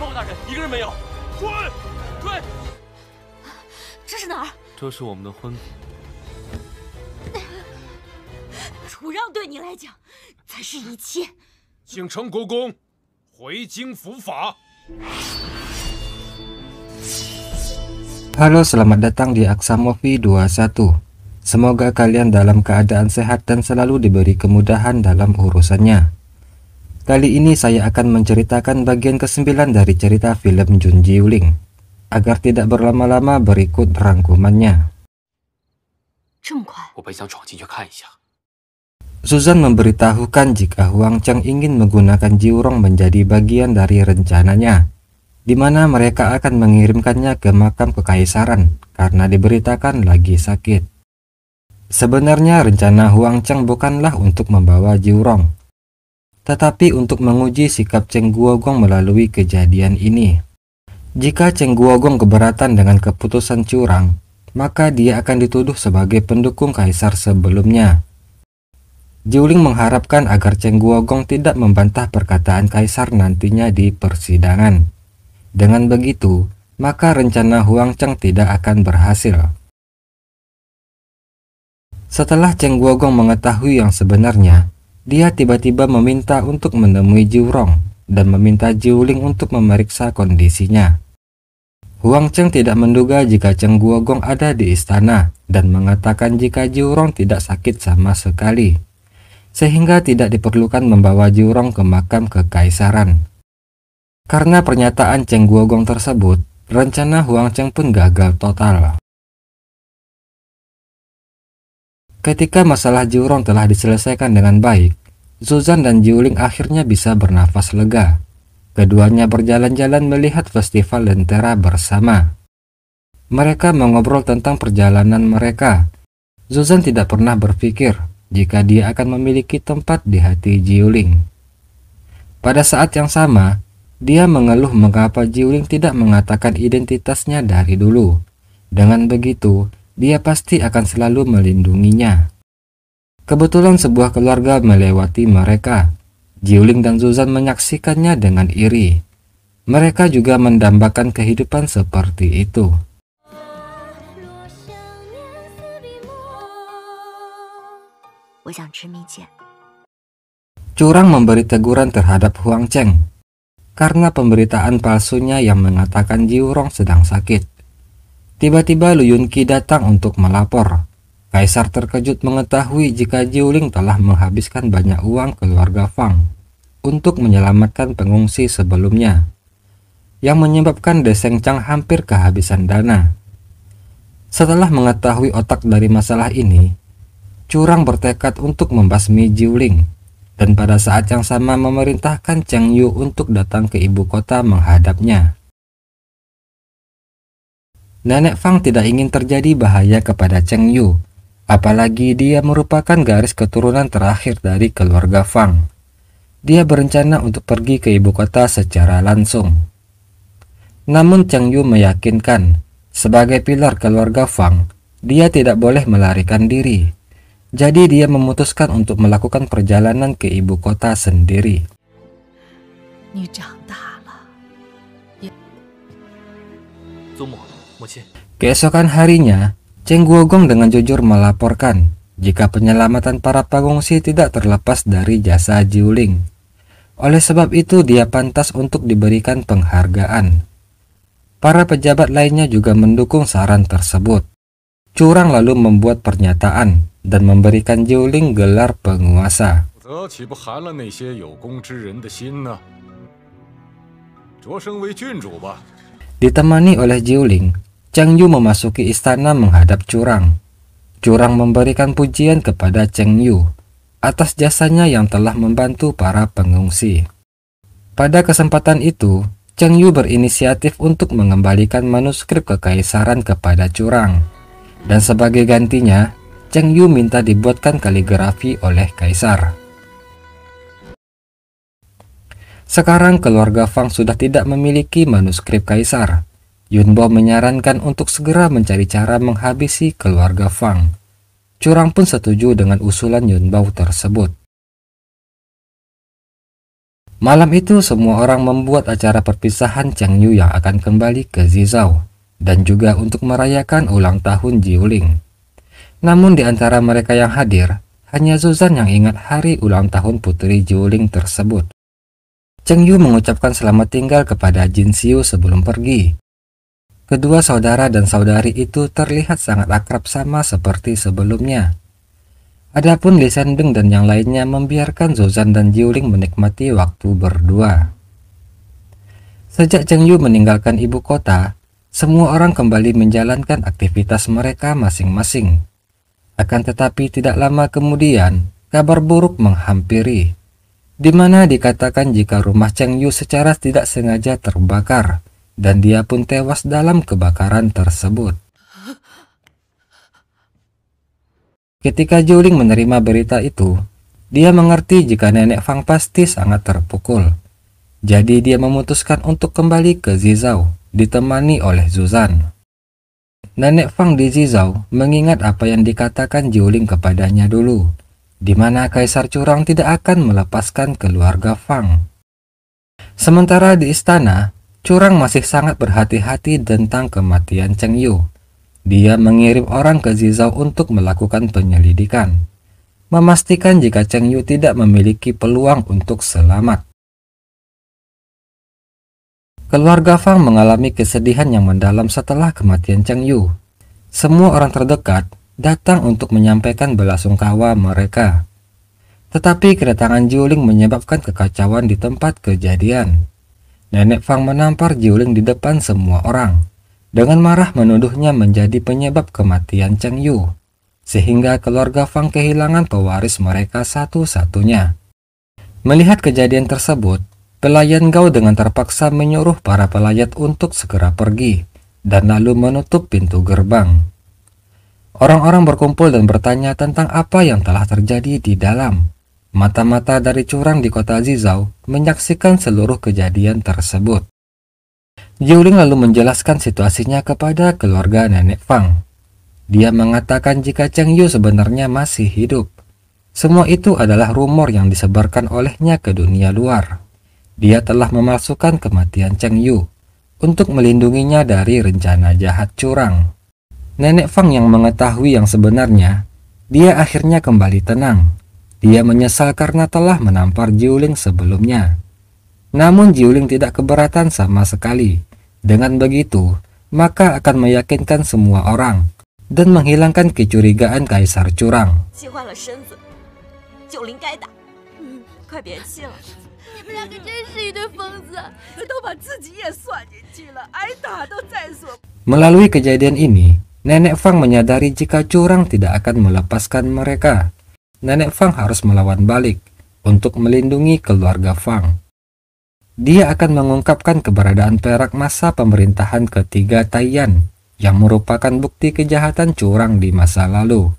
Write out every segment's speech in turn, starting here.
保护大人，一个人没有，追，追。这是哪儿？这是我们的婚。楚让对你来讲，才是一切。请程国公回京伏法。h a l l o selamat datang di Aksa Movie 21。Semoga kalian dalam keadaan sehat dan selalu diberi kemudahan dalam urusannya。Kali ini saya akan menceritakan bagian ke-9 dari cerita film Jun Ji Agar tidak berlama-lama berikut rangkumannya. Susan memberitahukan jika Huang Cheng ingin menggunakan Jiurong menjadi bagian dari rencananya, di mana mereka akan mengirimkannya ke makam kekaisaran karena diberitakan lagi sakit. Sebenarnya rencana Huang Cheng bukanlah untuk membawa Jiurong, tetapi untuk menguji sikap Cheng Guogong melalui kejadian ini. Jika Cheng Guogong keberatan dengan keputusan curang, maka dia akan dituduh sebagai pendukung kaisar sebelumnya. Jiuling mengharapkan agar Cheng Guogong tidak membantah perkataan kaisar nantinya di persidangan. Dengan begitu, maka rencana Huang Cheng tidak akan berhasil. Setelah Cheng Guogong mengetahui yang sebenarnya, dia tiba-tiba meminta untuk menemui Jiurong dan meminta Jiuling untuk memeriksa kondisinya. Huang Cheng tidak menduga jika Cheng Guogong ada di istana dan mengatakan jika Jiurong tidak sakit sama sekali. Sehingga tidak diperlukan membawa Jiurong ke makam kekaisaran. Karena pernyataan Cheng Guogong tersebut, rencana Huang Cheng pun gagal total. Ketika masalah Jiurong telah diselesaikan dengan baik, Zuzan dan Jiuling akhirnya bisa bernafas lega. Keduanya berjalan-jalan melihat festival lentera bersama. Mereka mengobrol tentang perjalanan mereka. Zuzan tidak pernah berpikir jika dia akan memiliki tempat di hati Jiuling. Pada saat yang sama, dia mengeluh mengapa Jiuling tidak mengatakan identitasnya dari dulu. Dengan begitu, dia pasti akan selalu melindunginya. Kebetulan sebuah keluarga melewati mereka. Jiuling dan Zuzan menyaksikannya dengan iri. Mereka juga mendambakan kehidupan seperti itu. Curang memberi teguran terhadap Huang Cheng karena pemberitaan palsunya yang mengatakan Jiurong sedang sakit. Tiba-tiba Lu Yunqi datang untuk melapor. Kaisar terkejut mengetahui jika Jiuling telah menghabiskan banyak uang keluarga Fang untuk menyelamatkan pengungsi sebelumnya, yang menyebabkan Deseng Chang hampir kehabisan dana. Setelah mengetahui otak dari masalah ini, Curang bertekad untuk membasmi Jiuling dan pada saat yang sama memerintahkan Cheng Yu untuk datang ke ibu kota menghadapnya. Nenek Fang tidak ingin terjadi bahaya kepada Cheng Yu, apalagi dia merupakan garis keturunan terakhir dari keluarga Fang. Dia berencana untuk pergi ke ibu kota secara langsung. Namun Cheng Yu meyakinkan, sebagai pilar keluarga Fang, dia tidak boleh melarikan diri. Jadi dia memutuskan untuk melakukan perjalanan ke ibu kota sendiri. Keesokan harinya, Cheng Guogong dengan jujur melaporkan jika penyelamatan para pengungsi tidak terlepas dari jasa Jiuling. Oleh sebab itu, dia pantas untuk diberikan penghargaan. Para pejabat lainnya juga mendukung saran tersebut. Curang lalu membuat pernyataan dan memberikan Jiuling gelar penguasa. Ditemani oleh Jiuling, Cheng Yu memasuki istana menghadap curang. Curang memberikan pujian kepada Cheng Yu atas jasanya yang telah membantu para pengungsi. Pada kesempatan itu, Cheng Yu berinisiatif untuk mengembalikan manuskrip kekaisaran kepada curang. Dan sebagai gantinya, Cheng Yu minta dibuatkan kaligrafi oleh kaisar. Sekarang keluarga Fang sudah tidak memiliki manuskrip kaisar. Yunbo menyarankan untuk segera mencari cara menghabisi keluarga Fang. Curang pun setuju dengan usulan Yunbao tersebut. Malam itu semua orang membuat acara perpisahan Chang Yu yang akan kembali ke Zizhou dan juga untuk merayakan ulang tahun Jiuling. Namun di antara mereka yang hadir, hanya Zuzan yang ingat hari ulang tahun putri Jiuling tersebut. Cheng Yu mengucapkan selamat tinggal kepada Jin Xiu sebelum pergi Kedua saudara dan saudari itu terlihat sangat akrab sama seperti sebelumnya. Adapun Li Sendeng dan yang lainnya membiarkan Zozan dan Jiuling menikmati waktu berdua. Sejak Cheng Yu meninggalkan ibu kota, semua orang kembali menjalankan aktivitas mereka masing-masing. Akan tetapi tidak lama kemudian, kabar buruk menghampiri, di mana dikatakan jika rumah Cheng Yu secara tidak sengaja terbakar dan dia pun tewas dalam kebakaran tersebut. Ketika Juling menerima berita itu, dia mengerti jika nenek Fang pasti sangat terpukul. Jadi dia memutuskan untuk kembali ke Zizau, ditemani oleh Zuzan. Nenek Fang di Zizau mengingat apa yang dikatakan Juling kepadanya dulu, di mana Kaisar Curang tidak akan melepaskan keluarga Fang. Sementara di istana, Curang masih sangat berhati-hati tentang kematian Cheng Yu. Dia mengirim orang ke Zizou untuk melakukan penyelidikan, memastikan jika Cheng Yu tidak memiliki peluang untuk selamat. Keluarga Fang mengalami kesedihan yang mendalam setelah kematian Cheng Yu. Semua orang terdekat datang untuk menyampaikan belasungkawa mereka. Tetapi kedatangan Juling menyebabkan kekacauan di tempat kejadian. Nenek Fang menampar Jiuling di depan semua orang. Dengan marah menuduhnya menjadi penyebab kematian Cheng Yu. Sehingga keluarga Fang kehilangan pewaris mereka satu-satunya. Melihat kejadian tersebut, pelayan Gao dengan terpaksa menyuruh para pelayat untuk segera pergi dan lalu menutup pintu gerbang. Orang-orang berkumpul dan bertanya tentang apa yang telah terjadi di dalam. Mata-mata dari curang di kota Zizau menyaksikan seluruh kejadian tersebut. Jiuling lalu menjelaskan situasinya kepada keluarga nenek Fang. Dia mengatakan jika Cheng Yu sebenarnya masih hidup. Semua itu adalah rumor yang disebarkan olehnya ke dunia luar. Dia telah memasukkan kematian Cheng Yu untuk melindunginya dari rencana jahat curang. Nenek Fang yang mengetahui yang sebenarnya, dia akhirnya kembali tenang dia menyesal karena telah menampar Jiuling sebelumnya. Namun Jiuling tidak keberatan sama sekali. Dengan begitu, maka akan meyakinkan semua orang dan menghilangkan kecurigaan Kaisar curang. Hmm. Melalui kejadian ini, Nenek Fang menyadari jika curang tidak akan melepaskan mereka nenek Fang harus melawan balik untuk melindungi keluarga Fang. Dia akan mengungkapkan keberadaan perak masa pemerintahan ketiga Taiyan yang merupakan bukti kejahatan curang di masa lalu.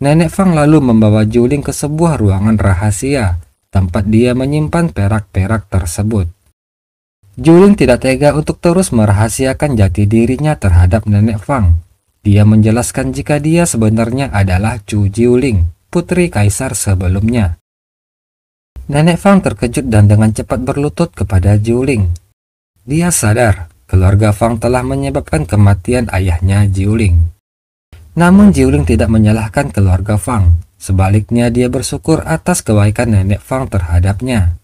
Nenek Fang lalu membawa Juling ke sebuah ruangan rahasia, tempat dia menyimpan perak-perak tersebut. Juling tidak tega untuk terus merahasiakan jati dirinya terhadap Nenek Fang. Dia menjelaskan jika dia sebenarnya adalah Chu Jiuling, putri kaisar sebelumnya. Nenek Fang terkejut dan dengan cepat berlutut kepada Jiuling. Dia sadar keluarga Fang telah menyebabkan kematian ayahnya Jiuling. Namun Jiuling tidak menyalahkan keluarga Fang. Sebaliknya dia bersyukur atas kebaikan nenek Fang terhadapnya.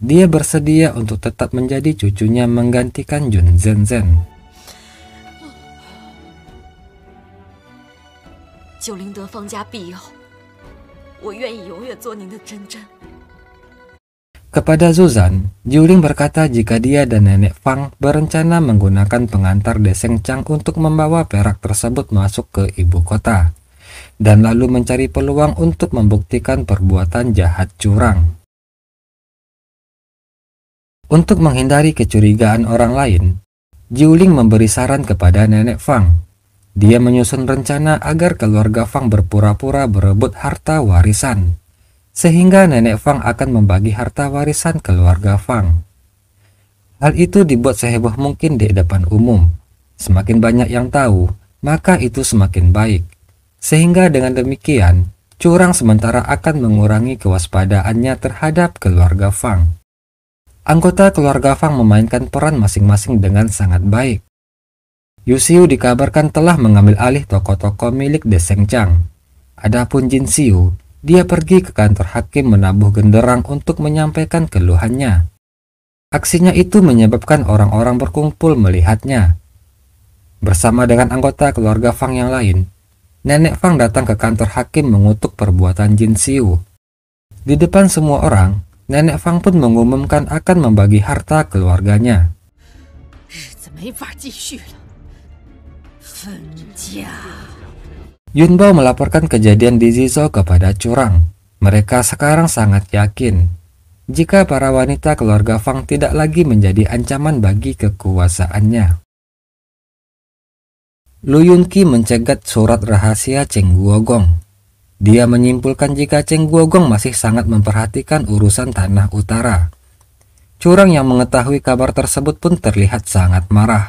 Dia bersedia untuk tetap menjadi cucunya menggantikan Jun Zhen Zhen. Jiuling de Fang jia oh. Kepada Zuzan, Juling berkata jika dia dan nenek Fang berencana menggunakan pengantar Deseng Chang untuk membawa perak tersebut masuk ke ibu kota, dan lalu mencari peluang untuk membuktikan perbuatan jahat curang. Untuk menghindari kecurigaan orang lain, Jiuling memberi saran kepada nenek Fang dia menyusun rencana agar keluarga Fang berpura-pura berebut harta warisan, sehingga nenek Fang akan membagi harta warisan keluarga Fang. Hal itu dibuat seheboh mungkin di depan umum. Semakin banyak yang tahu, maka itu semakin baik. Sehingga dengan demikian, curang sementara akan mengurangi kewaspadaannya terhadap keluarga Fang. Anggota keluarga Fang memainkan peran masing-masing dengan sangat baik. Yusiu dikabarkan telah mengambil alih toko-toko milik Deseng Chang. Adapun Jin Siu, dia pergi ke kantor hakim menabuh genderang untuk menyampaikan keluhannya. Aksinya itu menyebabkan orang-orang berkumpul melihatnya. Bersama dengan anggota keluarga Fang yang lain, Nenek Fang datang ke kantor hakim mengutuk perbuatan Jin Siu. Di depan semua orang, Nenek Fang pun mengumumkan akan membagi harta keluarganya. Eh, senja. Yunbo melaporkan kejadian di Zizo kepada curang. Mereka sekarang sangat yakin jika para wanita keluarga Fang tidak lagi menjadi ancaman bagi kekuasaannya. Lu Yunqi mencegat surat rahasia Cheng Guogong. Dia menyimpulkan jika Cheng Guogong masih sangat memperhatikan urusan tanah utara. Curang yang mengetahui kabar tersebut pun terlihat sangat marah.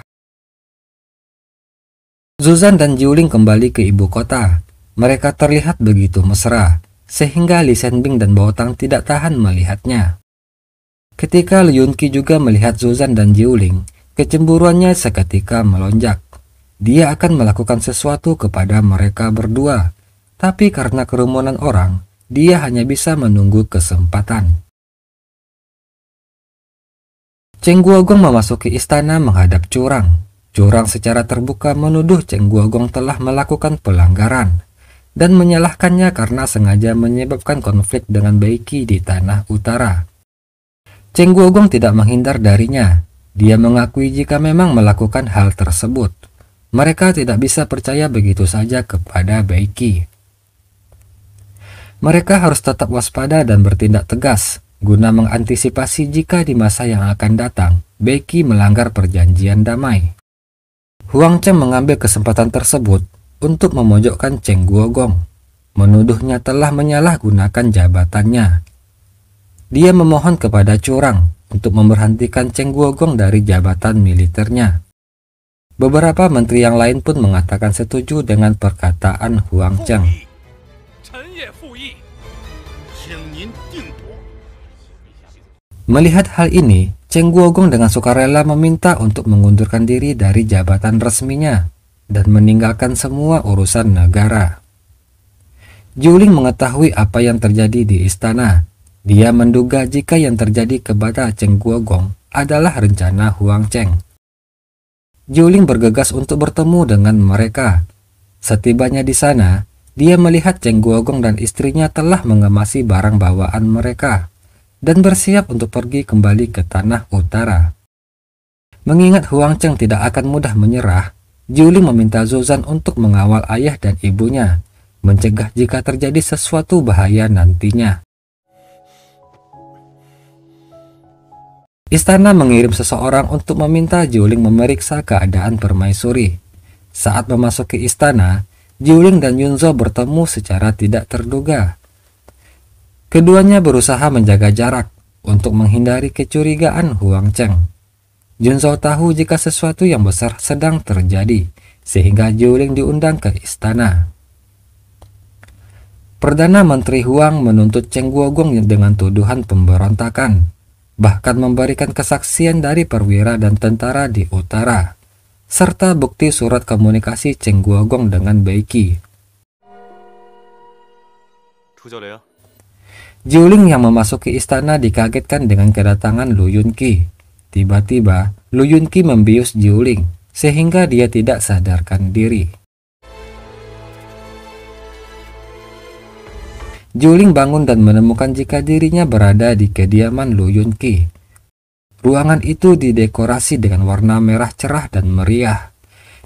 Zuzan dan Jiuling kembali ke ibu kota. Mereka terlihat begitu mesra, sehingga Li Senbing dan Baotang tidak tahan melihatnya. Ketika Li Yunqi juga melihat Zuzan dan Jiuling, kecemburuannya seketika melonjak. Dia akan melakukan sesuatu kepada mereka berdua, tapi karena kerumunan orang, dia hanya bisa menunggu kesempatan. Cheng Guogong memasuki istana menghadap curang curang secara terbuka menuduh Cheng Guogong telah melakukan pelanggaran dan menyalahkannya karena sengaja menyebabkan konflik dengan Baiki di tanah utara. Cheng Guogong tidak menghindar darinya. Dia mengakui jika memang melakukan hal tersebut. Mereka tidak bisa percaya begitu saja kepada Baiki. Mereka harus tetap waspada dan bertindak tegas guna mengantisipasi jika di masa yang akan datang Beiki melanggar perjanjian damai. Huang Cheng mengambil kesempatan tersebut untuk memojokkan Cheng Guogong, menuduhnya telah menyalahgunakan jabatannya. Dia memohon kepada curang untuk memberhentikan Cheng Guogong dari jabatan militernya. Beberapa menteri yang lain pun mengatakan setuju dengan perkataan Huang Cheng. Melihat hal ini, Cheng Guogong dengan sukarela meminta untuk mengundurkan diri dari jabatan resminya dan meninggalkan semua urusan negara. Juling mengetahui apa yang terjadi di istana. Dia menduga jika yang terjadi kepada Cheng Guogong adalah rencana Huang Cheng. Juling bergegas untuk bertemu dengan mereka. Setibanya di sana, dia melihat Cheng Guogong dan istrinya telah mengemasi barang bawaan mereka dan bersiap untuk pergi kembali ke tanah utara. Mengingat Huang Cheng tidak akan mudah menyerah, Juli meminta Zuzan untuk mengawal ayah dan ibunya, mencegah jika terjadi sesuatu bahaya nantinya. Istana mengirim seseorang untuk meminta Juling memeriksa keadaan permaisuri. Saat memasuki istana, Juling dan Yunzo bertemu secara tidak terduga. Keduanya berusaha menjaga jarak untuk menghindari kecurigaan Huang Cheng. Junzhou tahu jika sesuatu yang besar sedang terjadi, sehingga Juling diundang ke istana. Perdana Menteri Huang menuntut Cheng Guogong dengan tuduhan pemberontakan, bahkan memberikan kesaksian dari perwira dan tentara di utara, serta bukti surat komunikasi Cheng Guogong dengan Beiki. Jiuling yang memasuki istana dikagetkan dengan kedatangan Lu Yunqi. Tiba-tiba, Lu Yunqi membius Jiuling sehingga dia tidak sadarkan diri. Jiuling bangun dan menemukan jika dirinya berada di kediaman Lu Yunqi. Ruangan itu didekorasi dengan warna merah cerah dan meriah.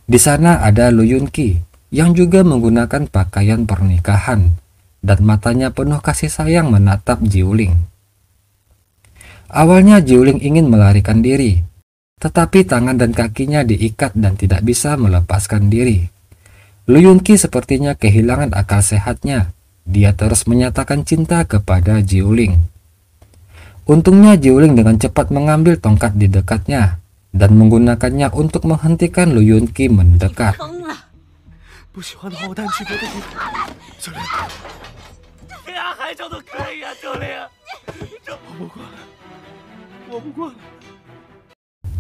Di sana ada Lu Yunqi yang juga menggunakan pakaian pernikahan dan matanya penuh kasih sayang menatap Jiuling. Awalnya Jiuling ingin melarikan diri, tetapi tangan dan kakinya diikat dan tidak bisa melepaskan diri. Lu Yunqi sepertinya kehilangan akal sehatnya. Dia terus menyatakan cinta kepada Jiuling. Untungnya Jiuling dengan cepat mengambil tongkat di dekatnya dan menggunakannya untuk menghentikan Lu Yunqi mendekat.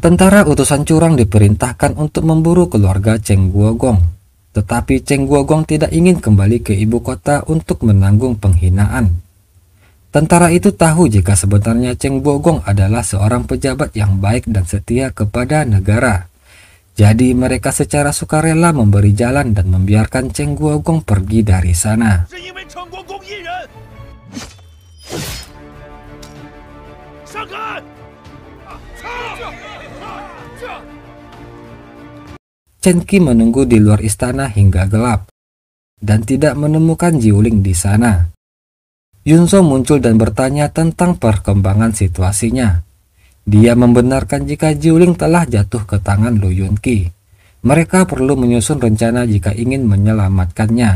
Tentara utusan curang diperintahkan untuk memburu keluarga Cheng Guogong. Tetapi Cheng Guogong tidak ingin kembali ke ibu kota untuk menanggung penghinaan. Tentara itu tahu jika sebenarnya Cheng Guogong adalah seorang pejabat yang baik dan setia kepada negara. Jadi mereka secara sukarela memberi jalan dan membiarkan Cheng Guogong pergi dari sana. Qi menunggu di luar istana hingga gelap dan tidak menemukan Jiuling di sana. Yun Yunso muncul dan bertanya tentang perkembangan situasinya. Dia membenarkan jika Jiuling telah jatuh ke tangan Lu Qi. Mereka perlu menyusun rencana jika ingin menyelamatkannya.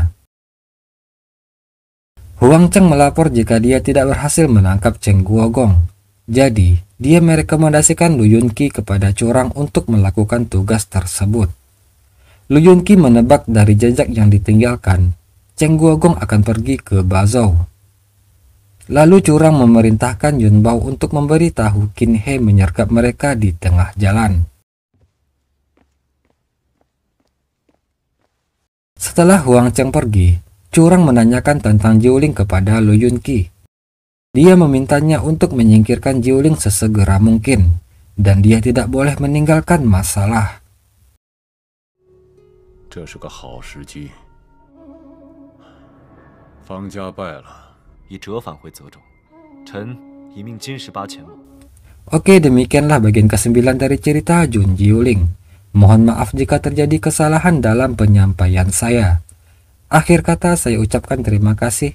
Huang Cheng melapor jika dia tidak berhasil menangkap Cheng Guogong. Jadi, dia merekomendasikan Lu Yunqi kepada curang untuk melakukan tugas tersebut. Lu Yunqi menebak dari jejak yang ditinggalkan, Cheng Guogong akan pergi ke Bazou. Lalu curang memerintahkan Yun Bao untuk memberitahu Qin He menyergap mereka di tengah jalan. Setelah Huang Cheng pergi, curang menanyakan tentang Jiu Jiuling kepada Lu Yunqi. Dia memintanya untuk menyingkirkan Jiuling sesegera mungkin, dan dia tidak boleh meninggalkan masalah. Oke, demikianlah bagian ke-9 dari cerita Jun Jiuling. Mohon maaf jika terjadi kesalahan dalam penyampaian saya. Akhir kata saya ucapkan terima kasih